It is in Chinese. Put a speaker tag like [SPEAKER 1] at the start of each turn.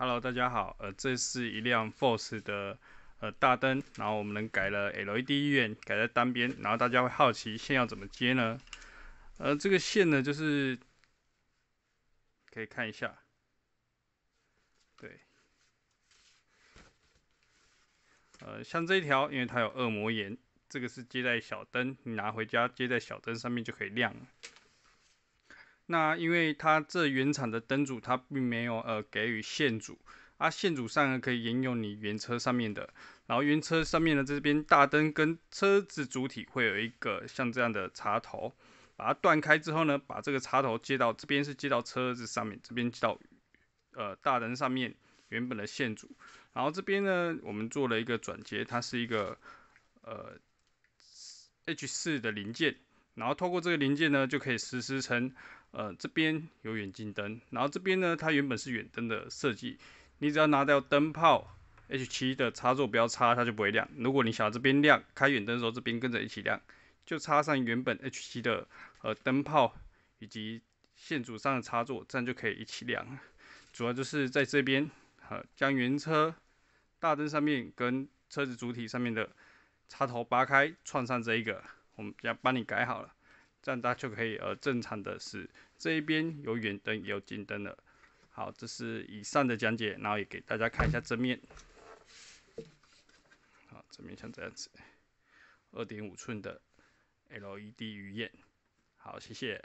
[SPEAKER 1] Hello，大家好，呃，这是一辆 Force 的呃大灯，然后我们能改了 LED 医院，改在单边，然后大家会好奇线要怎么接呢？呃，这个线呢就是可以看一下，对，呃，像这一条，因为它有恶魔眼，这个是接在小灯，你拿回家接在小灯上面就可以亮了。那因为它这原厂的灯组，它并没有呃给予线组，啊线组上呢可以沿用你原车上面的，然后原车上面的这边大灯跟车子主体会有一个像这样的插头，把它断开之后呢，把这个插头接到这边是接到车子上面，这边接到呃大灯上面原本的线组，然后这边呢我们做了一个转接，它是一个呃 H 四的零件。然后透过这个零件呢，就可以实施成，呃，这边有远近灯，然后这边呢，它原本是远灯的设计，你只要拿掉灯泡，H7 的插座不要插，它就不会亮。如果你想要这边亮，开远灯的时候这边跟着一起亮，就插上原本 H7 的呃灯泡以及线组上的插座，这样就可以一起亮。主要就是在这边，呃，将原车大灯上面跟车子主体上面的插头拔开，串上这一个。我们要帮你改好了，这样大家就可以呃正常的是这一边有远灯也有近灯了。好，这是以上的讲解，然后也给大家看一下正面。好，正面像这样子，二点五寸的 LED 鱼眼。好，谢谢。